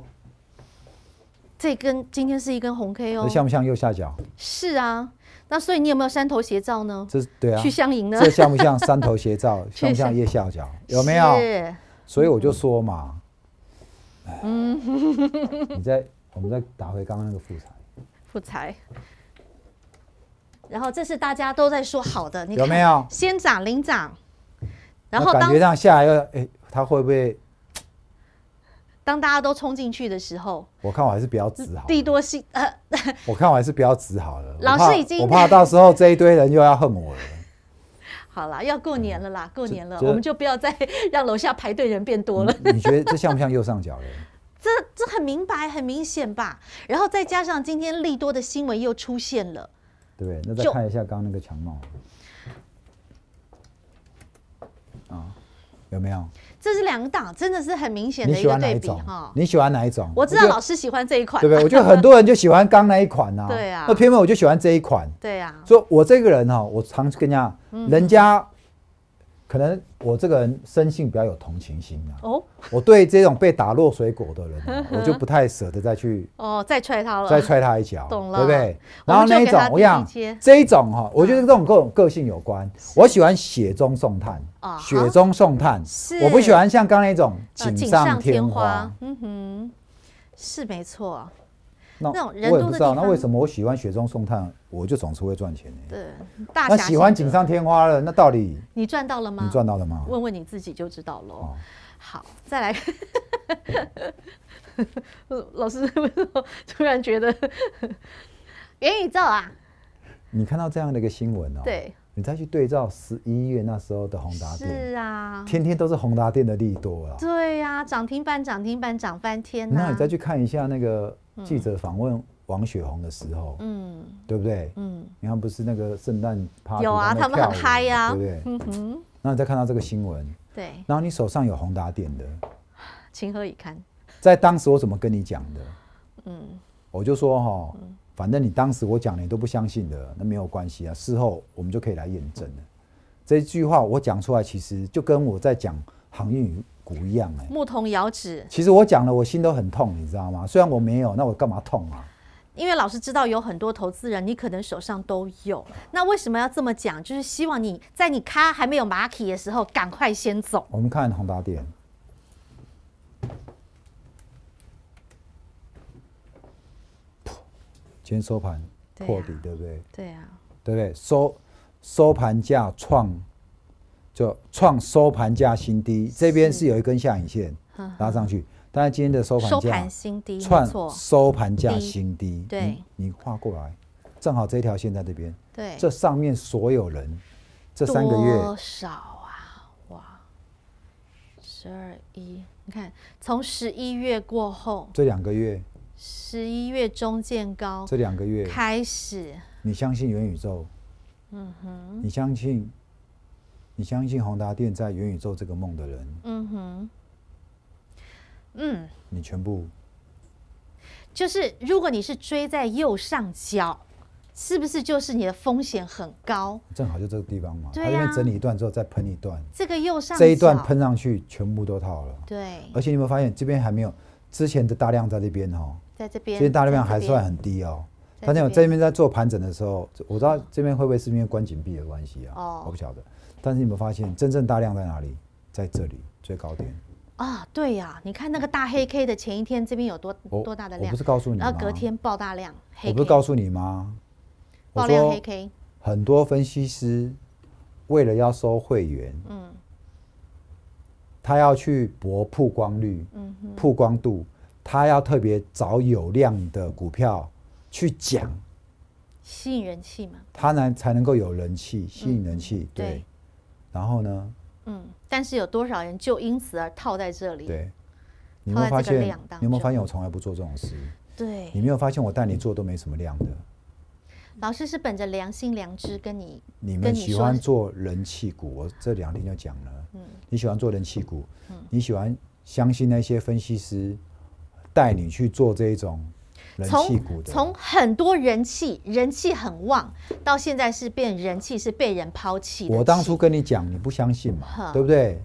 这根今天是一根红 K 哦。这像不像右下角？是啊。那所以你有没有山头斜照呢？这对啊。去相迎呢？这像不像山头斜照？像不像右下角？有没有？是。所以我就说嘛，嗯，你在。我们再打回刚刚那个副财，副财，然后这是大家都在说好的，有没有先涨领涨？然后感觉上下来又哎，他会不会？当大家都冲进去的时候，我看我还是比较直好。地多心呃，我看我还是比较直好了。老师已经，我怕到时候这一堆人又要恨我了。好了，要过年了啦，过年了，我们就不要再 让楼下排队人变多了。你觉得这像不像右上角人？这这很明白，很明显吧？然后再加上今天利多的新闻又出现了，对，那再看一下刚刚那个强帽啊，有没有？这是两个档，真的是很明显的一个对比哈。你喜欢哪一种？我知道老师喜欢这一款，对不对？我觉得很多人就喜欢刚那一款呐。对啊，那偏偏我就喜欢这一款。对啊。所以，我这个人哈，我常跟人家，人家。可能我这个人生性比较有同情心啊，哦，我对这种被打落水果的人，我就不太舍得再去哦，再踹他了，再踹他一脚，懂了，对不对？然后那一种，我想这一种哈，我觉得这种跟个性有关，我喜欢雪中送炭啊，雪中送炭，我不喜欢像刚才那种锦上添花，嗯哼，是没错。那我也不知道，那为什么我喜欢雪中送炭，我就总是会赚钱呢？对，那喜欢锦上添花的，那道理你赚到了吗？你赚到了吗？问问你自己就知道喽。好，再来。老师为什么突然觉得 元宇宙啊？你看到这样的一个新闻哦？对。你再去对照十一月那时候的宏达店，是啊，天天都是宏达店的利多啊。对呀，涨停板涨停板涨翻天。那你再去看一下那个记者访问王雪红的时候，嗯，对不对？嗯，你看不是那个圣诞趴有啊，他们很嗨呀，对不对？嗯哼。那你再看到这个新闻，对，然后你手上有宏达店的，情何以堪？在当时我怎么跟你讲的？嗯，我就说哈。反正你当时我讲你都不相信的，那没有关系啊，事后我们就可以来验证了。这句话我讲出来，其实就跟我在讲航运股一样哎。牧童遥指。其实我讲了，我心都很痛，你知道吗？虽然我没有，那我干嘛痛啊？因为老师知道有很多投资人，你可能手上都有，那为什么要这么讲？就是希望你在你卡还没有马匹的时候，赶快先走。我们看宏达点。先收盘破底，对不对？对啊，对不对？收收盘价创就创收盘价新低，这边是有一根下影线拉上去，但是今天的收盘价新低，创收盘价新低。对，你画过来，正好这条线在这边。对，这上面所有人这三个月多少啊，哇，十二一，你看从十一月过后这两个月。十一月中见高，这两个月开始。你相信元宇宙？嗯哼。你相信？你相信宏达电在元宇宙这个梦的人？嗯哼。嗯。你全部就是，如果你是追在右上角，是不是就是你的风险很高？正好就这个地方嘛，他这边整理一段之后再喷一段。这个右上这一段喷上去，全部都套了。对。而且你有没有发现，这边还没有之前的大量在这边哦？在这边大量量还算很低哦，大家有这边在做盘整的时候，我知道这边会不会是因为关紧闭的关系啊？哦，我不晓得。但是你们发现真正大量在哪里？在这里最高点。啊，对呀，你看那个大黑 K 的前一天，这边有多多大的量？我不是告诉你吗？隔天爆大量，我不是告诉你吗？爆量黑 K。很多分析师为了要收会员，嗯，他要去博曝光率，嗯哼，曝光度。他要特别找有量的股票去讲，吸引人气嘛？他呢才能够有人气，吸引人气。对。然后呢？嗯，但是有多少人就因此而套在这里？对。你有没有发现？你有没有发现我从来不做这种事？对。你没有发现我带你做都没什么量的？老师是本着良心良知跟你。你们喜欢做人气股，我这两天就讲了。嗯。你喜欢做人气股？嗯。你喜欢相信那些分析师？带你去做这一种人气股的，从很多人气、人气很旺，到现在是变人气是被人抛弃。我当初跟你讲，你不相信嘛，对不对？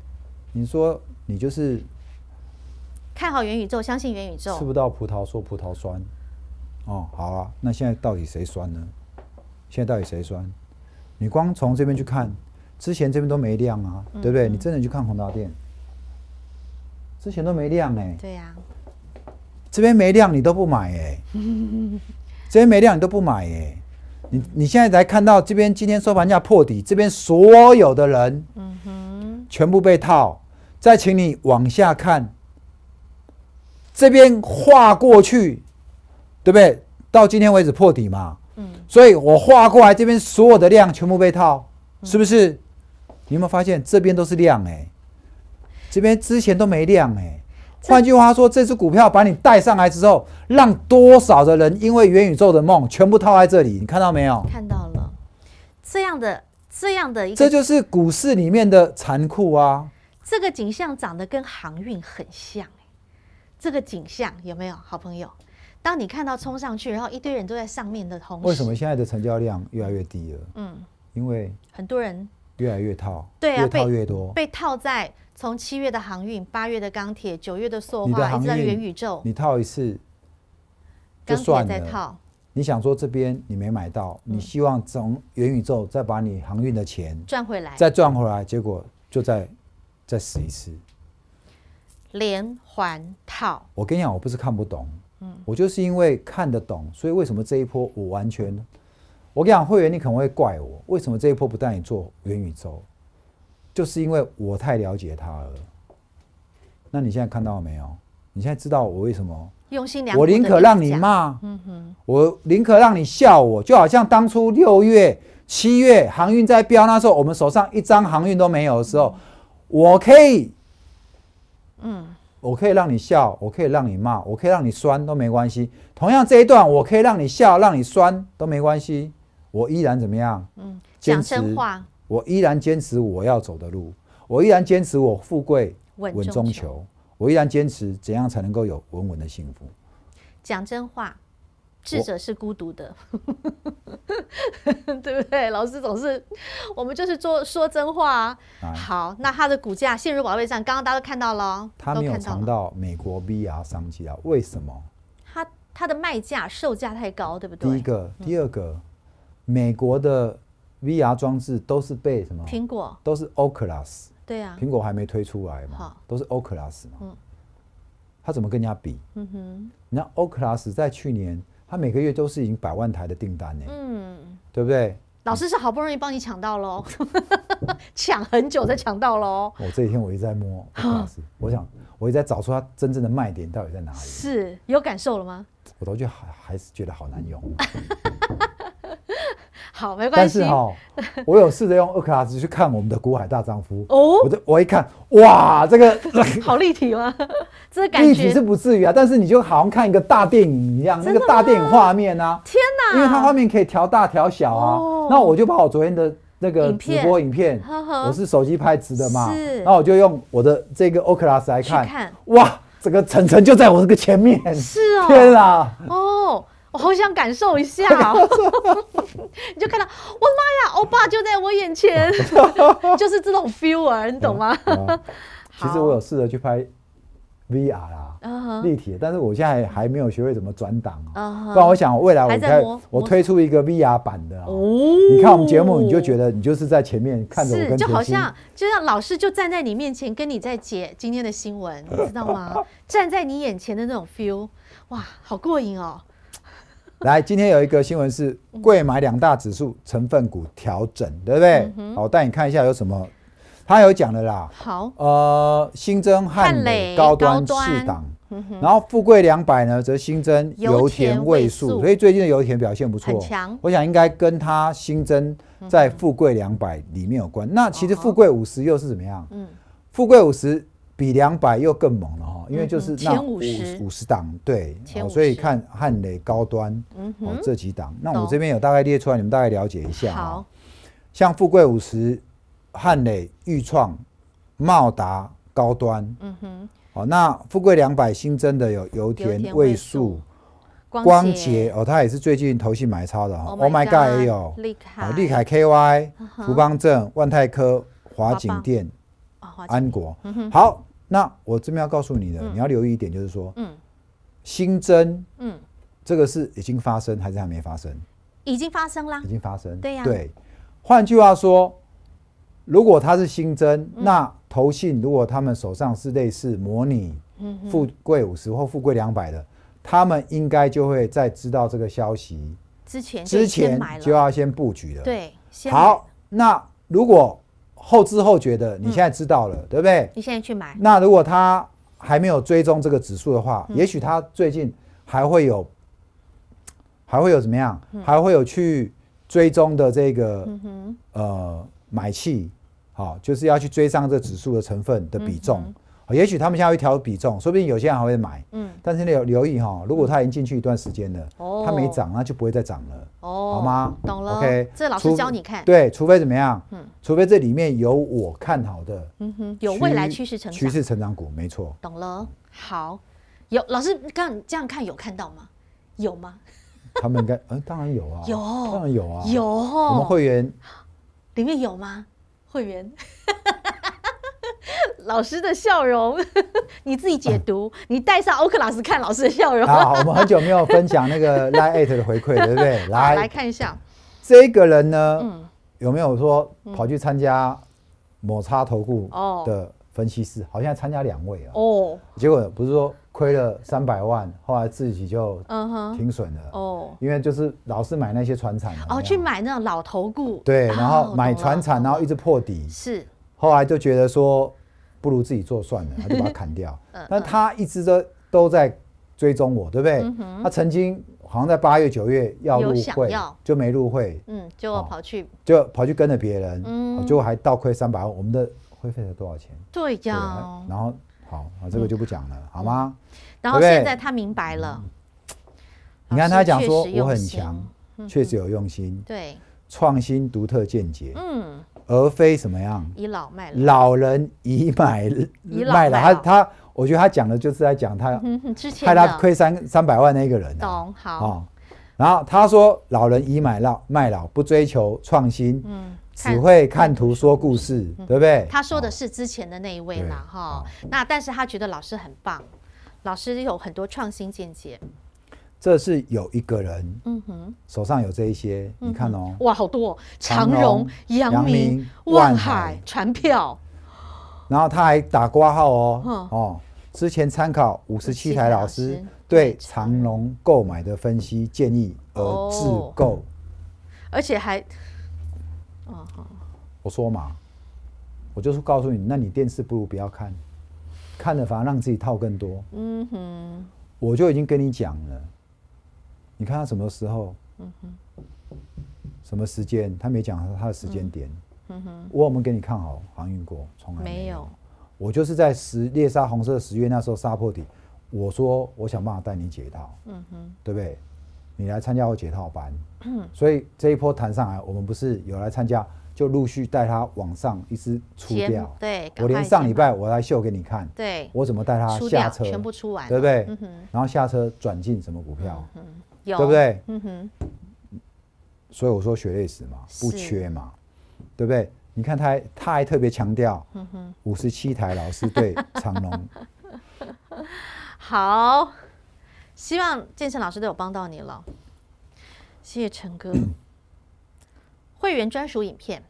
你说你就是看好元宇宙，相信元宇宙，吃不到葡萄说葡萄酸。哦，好啊，那现在到底谁酸呢？现在到底谁酸？你光从这边去看，之前这边都没亮啊，对不对？你真的去看红大店，之前都没亮哎。对呀。这边没量，你都不买哎。这边没量，你都不买哎。你你现在才看到这边今天收盘价破底，这边所有的人，嗯哼，全部被套。再请你往下看，这边画过去，对不对？到今天为止破底嘛。嗯。所以我画过来这边所有的量全部被套，是不是？你有没有发现这边都是量哎？这边之前都没量哎。换句话说，这只股票把你带上来之后，让多少的人因为元宇宙的梦全部套在这里？你看到没有？看到了，这样的这样的一个，这就是股市里面的残酷啊！这个景象长得跟航运很像，这个景象有没有好朋友？当你看到冲上去，然后一堆人都在上面的通。为什么现在的成交量越来越低了？嗯，因为很多人越来越套，对啊，套越多被套在。从七月的航运，八月的钢铁，九月的塑化，一直到元宇宙，你套一次就算了。你想说这边你没买到，你希望从元宇宙再把你航运的钱赚回来，再赚回来，结果就再再死一次，连环套。我跟你讲，我不是看不懂，嗯，我就是因为看得懂，所以为什么这一波我完全，我跟你讲，会员你可能会怪我，为什么这一波不带你做元宇宙？就是因为我太了解他了，那你现在看到了没有？你现在知道我为什么用心良？我宁可让你骂，嗯哼，我宁可让你笑。我就好像当初六月、七月航运在飙那时候，我们手上一张航运都没有的时候，我可以，嗯，我可以让你笑，我可以让你骂，我可以让你酸都没关系。同样这一段，我可以让你笑，让你酸都没关系，我依然怎么样？嗯，讲真话。我依然坚持我要走的路，我依然坚持我富贵稳中求，我依然坚持怎样才能够有稳稳的幸福。讲真话，智者是孤独的，对不对？老师总是，我们就是做说真话。好，那它的股价陷入保卫战，刚刚大家都看到了，他没有尝到美国 VR 商机啊？为什么？它它的卖价售价太高，对不对？第一个，第二个，美国的。VR 装置都是被什么？苹果都是 Oculus。对啊，苹果还没推出来嘛，都是 Oculus 嘛。嗯，他怎么跟人家比？嗯哼，你看 Oculus 在去年，他每个月都是已经百万台的订单呢。嗯，对不对？老师是好不容易帮你抢到喽，抢很久才抢到喽。我这几天我一直在摸，老 s 我想我一直在找出它真正的卖点到底在哪里。是有感受了吗？我都觉得还还是觉得好难用。好，没关系。但是哈，我有试着用 Oculus 去看我们的《古海大丈夫》哦。我就我一看，哇，这个 好立体吗？这感觉立体是不至于啊，但是你就好像看一个大电影一样，那个大电影画面啊。天哪！因为它画面可以调大调小啊。哦。那我就把我昨天的那个直播影片，我是手机拍直的嘛。是。那我就用我的这个 Oculus 来看。看。哇，这个晨晨就在我这个前面。是啊。天啊，哦。我好想感受一下，你就看到，我的妈呀，欧巴就在我眼前，就是这种 feel 啊，你懂吗？其实我有试着去拍 VR 啦，立体，但是我现在还没有学会怎么转档啊，不然我想未来我在我推出一个 VR 版的，你看我们节目，你就觉得你就是在前面看着我，就好像就像老师就站在你面前跟你在解今天的新闻，你知道吗？站在你眼前的那种 feel，哇，好过瘾哦。来，今天有一个新闻是贵买两大指数成分股调整，对不对？好，我带你看一下有什么。他有讲的啦。好，呃，新增汉雷高端市档，然后富贵两百呢，则新增油田位数，所以最近的油田表现不错，我想应该跟它新增在富贵两百里面有关。那其实富贵五十又是怎么样？嗯，富贵五十。比两百又更猛了哈，因为就是那五十五十档对，所以看汉磊高端哦这几档，那我这边有大概列出来，你们大概了解一下好，像富贵五十、汉磊、裕创、茂达高端，嗯哼。哦，那富贵两百新增的有油田、位数、光洁哦，它也是最近投信买超的哈。Oh my god，也有立凯、立凯 KY、福邦正、万泰科、华景店。安国，好，那我这边要告诉你的，你要留意一点，就是说，新增，嗯，这个是已经发生还是还没发生？已经发生啦，已经发生，对呀，对。换句话说，如果它是新增，那投信如果他们手上是类似模拟富贵五十或富贵两百的，他们应该就会在知道这个消息之前之前就要先布局了。对，好，那如果。后知后觉的，你现在知道了，对不对？你现在去买。那如果他还没有追踪这个指数的话，也许他最近还会有，还会有怎么样？还会有去追踪的这个呃买气，好，就是要去追上这指数的成分的比重。也许他们现在会调比重，说不定有些人还会买。嗯，但是你要留意哈，如果他已经进去一段时间了，它没涨，那就不会再涨了。哦，好吗？懂了。OK，这老师教你看。对，除非怎么样？嗯，除非这里面有我看好的。嗯哼，有未来趋势成趋势成长股，没错。懂了。好，有老师刚这样看有看到吗？有吗？他们应该，呃，当然有啊，有，当然有啊，有。我们会员里面有吗？会员？老师的笑容，你自己解读。你带上欧克老师看老师的笑容。好，我们很久没有分享那个来 at 的回馈了，对不对？来来看一下，这个人呢，有没有说跑去参加抹擦头股的分析师？好像参加两位啊。哦，结果不是说亏了三百万，后来自己就停损了。哦，因为就是老是买那些船产哦，去买那种老头股。对，然后买船产，然后一直破底。是。后来就觉得说，不如自己做算了，他就把它砍掉。但他一直都都在追踪我，对不对？嗯他曾经好像在八月、九月要入会，就没入会。嗯，就跑去，就跑去跟着别人，嗯，就还倒亏三百万。我们的会费才多少钱？对呀，然后好，这个就不讲了，好吗？然后现在他明白了。你看他讲说，我很强，确实有用心，对，创新、独特见解，嗯。而非什么样，以老卖老，老人以买卖老，他他，我觉得他讲的就是在讲他，之前，害他亏三三百万的一个人，懂好然后他说，老人以买老卖老，不追求创新，嗯，只会看图说故事，对不对？他说的是之前的那一位了哈。那但是他觉得老师很棒，老师有很多创新见解。这是有一个人，嗯哼，手上有这一些，你看哦，哇，好多长荣、阳明、万海船票，然后他还打挂号哦，哦，之前参考五十七台老师对长荣购买的分析建议而自购，而且还，哦，我说嘛，我就是告诉你，那你电视不如不要看，看了反而让自己套更多，嗯哼，我就已经跟你讲了。你看他什么时候？嗯哼，什么时间？他没讲他的时间点。嗯哼，我有给你看好航运国从来没有。我就是在十猎杀红色十月那时候杀破底，我说我想办法带你解套。嗯哼，对不对？你来参加我解套班。嗯，所以这一波谈上来，我们不是有来参加，就陆续带他往上一直出掉。对，我连上礼拜我来秀给你看。对，我怎么带他下车？全部出完，对不对？嗯哼，然后下车转进什么股票？嗯。对不对？嗯哼。所以我说学累史嘛，不缺嘛，对不对？你看他，他还特别强调，五十七台老师对 长隆，好，希望健身老师都有帮到你了。谢谢陈哥。会员专属影片。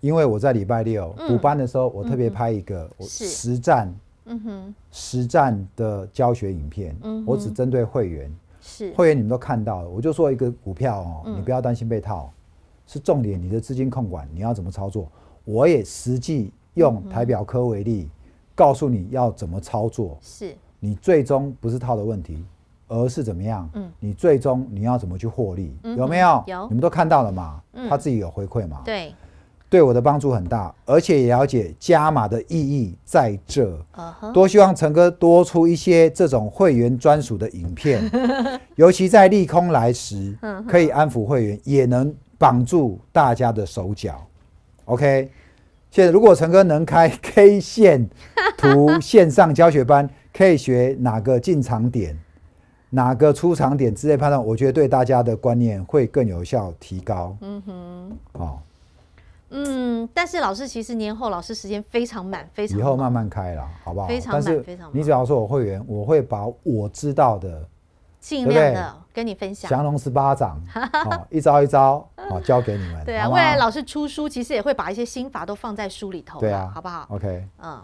因为我在礼拜六补班的时候，我特别拍一个是实战，嗯哼，实战的教学影片。嗯，我只针对会员。是会员，你们都看到，了，我就说一个股票哦，你不要担心被套，是重点，你的资金控管你要怎么操作？我也实际用台表科为例，告诉你要怎么操作。是，你最终不是套的问题，而是怎么样？嗯，你最终你要怎么去获利？有没有？有，你们都看到了嘛？他自己有回馈嘛？对。对我的帮助很大，而且也了解加码的意义在这。多希望陈哥多出一些这种会员专属的影片，尤其在利空来时，可以安抚会员，也能绑住大家的手脚。OK，现在如果陈哥能开 K 线图线上教学班，可以学哪个进场点、哪个出场点之类判断，我觉得对大家的观念会更有效提高。嗯哼，好。嗯，但是老师其实年后老师时间非常满，非常以后慢慢开了，好不好？非常满，非常满。你只要是我会员，我会把我知道的尽量的跟你分享。降龙十八掌，好、一招一招啊，教给你们。对啊，未来老师出书，其实也会把一些心法都放在书里头。对啊，好不好？OK，嗯，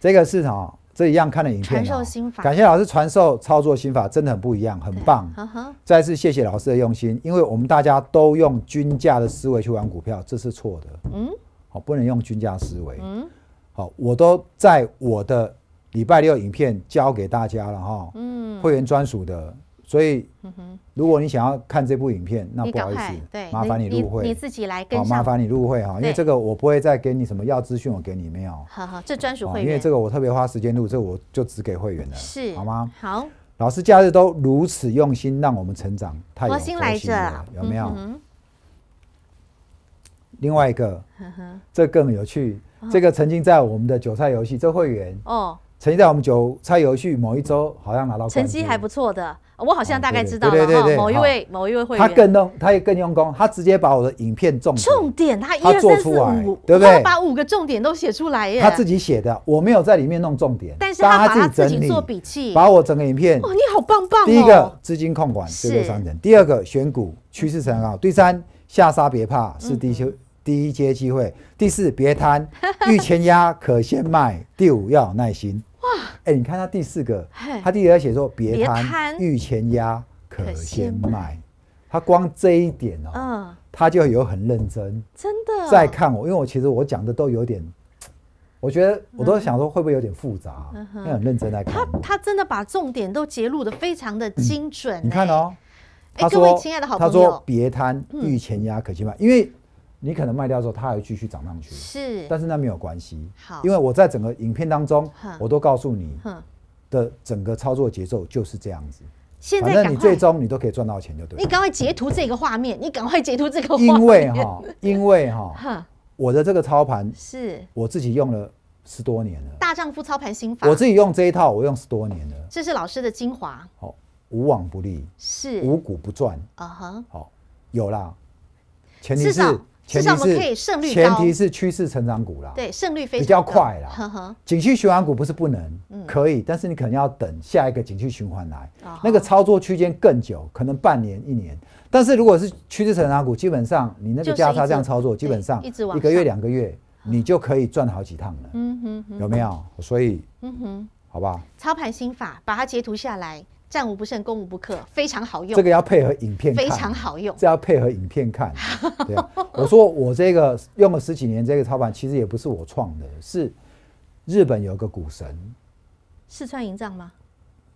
这个是哦。这一样看的影片，感谢老师传授操作心法，真的很不一样，很棒。再次谢谢老师的用心，因为我们大家都用均价的思维去玩股票，这是错的。嗯，好，不能用均价思维。嗯，好，我都在我的礼拜六影片教给大家了哈。嗯，会员专属的。所以，如果你想要看这部影片，那不好意思，麻烦你入会，你自己来跟上。麻烦你入会哈，因为这个我不会再给你什么要资讯，我给你没有。好好，这专属会员，因为这个我特别花时间录，这我就只给会员的，是好吗？好，老师假日都如此用心，让我们成长，太有心来着，有没有？另外一个，这更有趣。这个曾经在我们的韭菜游戏，这会员哦，曾经在我们韭菜游戏某一周好像拿到成绩还不错的。我好像大概知道哈，某一位某一位会员，他更用，他也更用功，他直接把我的影片重点，重点，他一二三四五，对不对？把五个重点都写出来耶。他自己写的，我没有在里面弄重点，但是他自己整理做笔记，把我整个影片。哇，你好棒棒哦！第一个资金控管，结构三人；第二个选股趋势成考；第三下杀别怕，是第一第一阶机会；第四别贪，欲前压可先卖；第五要有耐心。哎，你看他第四个，他第四个写说别贪，欲前压可先卖。他光这一点哦，他就有很认真，真的。再看我，因为我其实我讲的都有点，我觉得我都想说会不会有点复杂？因为很认真在看。他他真的把重点都揭露的非常的精准。你看哦，哎，各位亲爱的好朋友，他说别贪，欲前压可先卖，因为。你可能卖掉之后，它还继续涨上去。是，但是那没有关系。好，因为我在整个影片当中，我都告诉你的整个操作节奏就是这样子。现在，反正你最终你都可以赚到钱就对。你赶快截图这个画面，你赶快截图这个画面。因为哈，因为哈，我的这个操盘是，我自己用了十多年了。大丈夫操盘心法，我自己用这一套，我用十多年了。这是老师的精华。好，无往不利。是，无股不赚。啊哈，好，有啦，前提是。前提是，前提是趋势成长股啦，对，胜率比较快啦。呵呵，景气循环股不是不能，可以，但是你可能要等下一个景气循环来，那个操作区间更久，可能半年一年。但是如果是趋势成长股，基本上你那个价差这样操作，基本上一个月两个月，你就可以赚好几趟了。嗯哼，有没有？所以，嗯哼，好吧。操盘心法，把它截图下来。战无不胜，攻无不克，非常好用。这个要配合影片，非常好用。这要配合影片看。对、我说我这个用了十几年，这个操盘其实也不是我创的，是日本有个股神。四川营帐吗？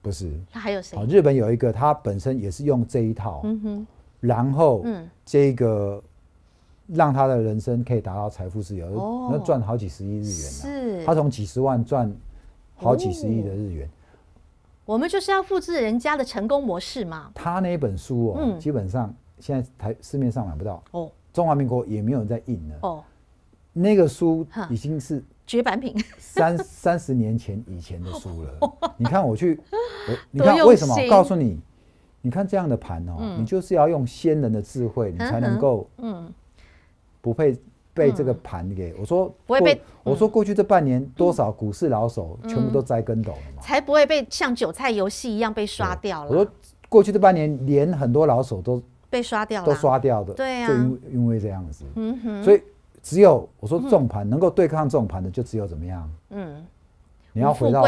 不是。他还有谁？日本有一个，他本身也是用这一套。嗯哼。然后，嗯，这个让他的人生可以达到财富自由，那赚好几十亿日元。是。他从几十万赚好几十亿的日元。我们就是要复制人家的成功模式嘛。他那本书哦，基本上现在台市面上买不到哦，中华民国也没有人在印了哦。那个书已经是绝版品，三三十年前以前的书了。你看我去，你看为什么？我告诉你，你看这样的盘哦，你就是要用先人的智慧，你才能够嗯，不配。被这个盘给我说不会被我说过去这半年多少股市老手全部都栽跟斗了嘛，才不会被像韭菜游戏一样被刷掉了。我说过去这半年连很多老手都被刷掉了，都刷掉的，对啊，就因为这样子。嗯哼，所以只有我说重盘能够对抗这种盘的，就只有怎么样？嗯。你要回到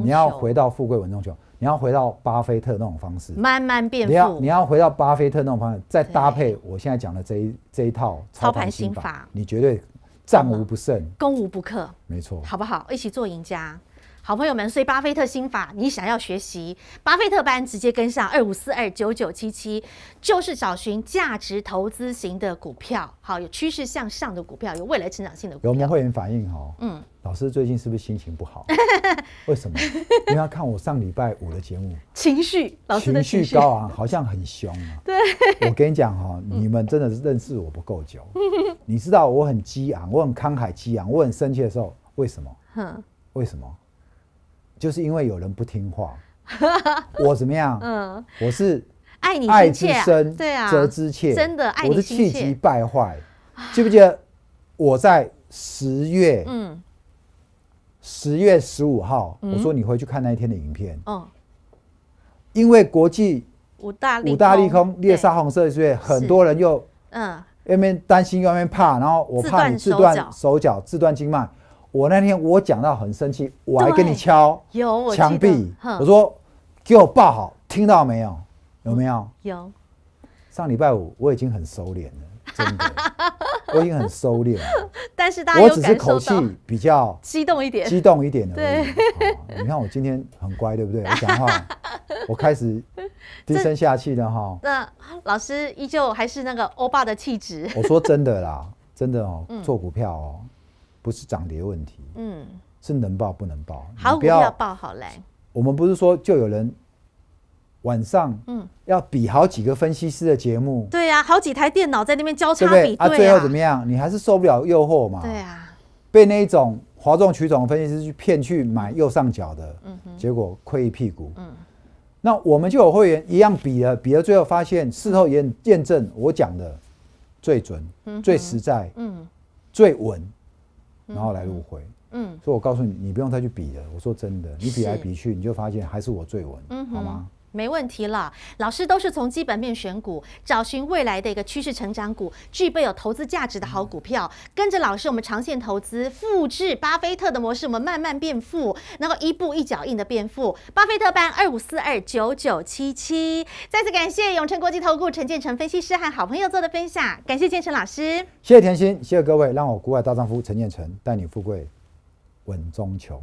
你要回到富贵稳中求，你要回到巴菲特那种方式，慢慢变富。你要你要回到巴菲特那种方式，再搭配我现在讲的这一这一套操盘心法，你绝对战无不胜，攻无不克。没错，好不好？一起做赢家。好朋友们，所以巴菲特心法，你想要学习巴菲特班，直接跟上二五四二九九七七，就是找寻价值投资型的股票，好有趋势向上的股票，有未来成长性的股票。有没会员反映？哈，嗯，老师最近是不是心情不好？为什么？因为看我上礼拜五的节目，情绪，情绪高昂，好像很凶啊。对，我跟你讲哈，你们真的是认识我不够久，你知道我很激昂，我很慷慨激昂，我很生气的时候，为什么？哼，为什么？就是因为有人不听话，我怎么样？嗯，我是爱你爱之深，对啊，责之切，真的爱你。我是气急败坏，记不记得？我在十月，嗯，十月十五号，我说你回去看那一天的影片。哦，因为国际五大五大利空猎杀红色，所以很多人又嗯，因为担心，因为怕，然后我怕你自断手脚，自断经脉。我那天我讲到很生气，我还跟你敲有墙壁，我说给我抱好，听到没有？有没有？有。上礼拜五我已经很收敛了，真的，我已经很收敛了。但是大家我只是口气比较激动一点，激动一点的。对，你看我今天很乖，对不对？讲话 我开始低声下气的哈。那老师依旧还是那个欧巴的气质。我说真的啦，真的哦，做股票哦。不是涨跌问题，嗯，是能报不能报，好，不要报好嘞。我们不是说就有人晚上嗯要比好几个分析师的节目，对呀，好几台电脑在那边交叉比对啊，最后怎么样？你还是受不了诱惑嘛，对啊，被那一种哗众取宠分析师去骗去买右上角的，嗯嗯，结果亏一屁股，嗯，那我们就有会员一样比了，比了，最后发现事后也验证我讲的最准、最实在、嗯，最稳。然后来入会，嗯，所以我告诉你，你不用再去比了。我说真的，你比来比去，你就发现还是我最稳，好吗？没问题了，老师都是从基本面选股，找寻未来的一个趋势成长股，具备有投资价值的好股票。跟着老师，我们长线投资，复制巴菲特的模式，我们慢慢变富，然后一步一脚印的变富。巴菲特班二五四二九九七七。再次感谢永诚国际投顾陈建成分析师和好朋友做的分享，感谢建成老师。谢谢甜心，谢谢各位，让我古外大丈夫陈建成带你富贵，稳中求。